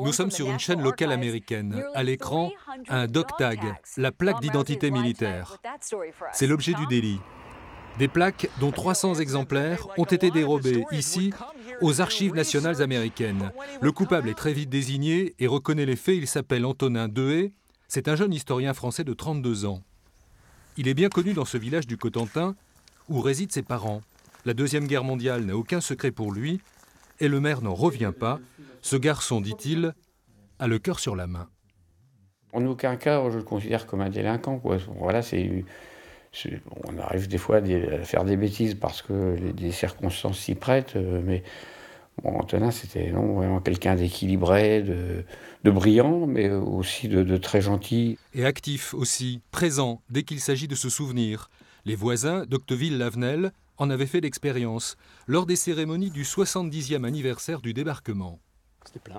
Nous sommes sur une chaîne locale américaine. À l'écran, un dog tag, la plaque d'identité militaire. C'est l'objet du délit. Des plaques dont 300 exemplaires ont été dérobées ici aux archives nationales américaines. Le coupable est très vite désigné et reconnaît les faits. Il s'appelle Antonin Dehé. C'est un jeune historien français de 32 ans. Il est bien connu dans ce village du Cotentin où résident ses parents. La Deuxième Guerre mondiale n'a aucun secret pour lui et le maire n'en revient pas. Ce garçon, dit-il, a le cœur sur la main. En aucun cas, je le considère comme un délinquant. Voilà, c'est, on arrive des fois à faire des bêtises parce que les, circonstances s'y prêtent, euh, mais Antonin, c'était non, vraiment quelqu'un d'équilibré, de, brillant, mais aussi de, de très gentil. Et actif aussi, présent dès qu'il s'agit de se souvenir. Les voisins d'Octeville-Lavenel en avait fait l'expérience lors des cérémonies du 70e anniversaire du débarquement. C'était plein.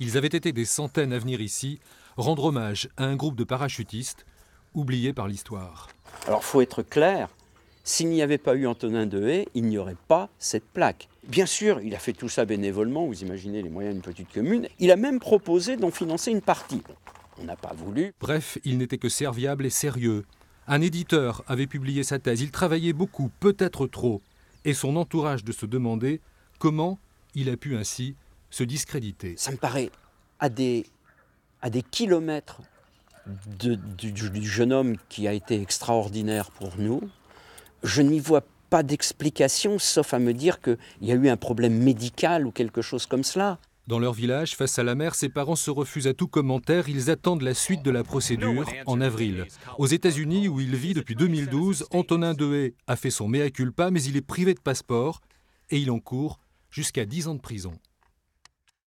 Ils avaient été des centaines à venir ici rendre hommage à un groupe de parachutistes oubliés par l'histoire. Alors faut être clair, s'il n'y avait pas eu Antonin Dehaye, il n'y aurait pas cette plaque. Bien sûr, il a fait tout ça bénévolement, vous imaginez les moyens d'une petite commune. Il a même proposé d'en financer une partie. On n'a pas voulu. Bref, il n'était que serviable et sérieux, un éditeur avait publié sa thèse, il travaillait beaucoup, peut-être trop, et son entourage de se demander comment il a pu ainsi se discréditer. Ça me paraît à des, à des kilomètres du, du, jeune homme qui a été extraordinaire pour nous, je n'y vois pas d'explication, sauf à me dire qu'il y a eu un problème médical ou quelque chose comme cela. Dans leur village, face à la mer, ses parents se refusent à tout commentaire. Ils attendent la suite de la procédure en avril. Aux États-Unis, où il vit depuis 2012, Antonin Dehé a fait son mea culpa, mais il est privé de passeport et il en court jusqu'à 10 ans de prison.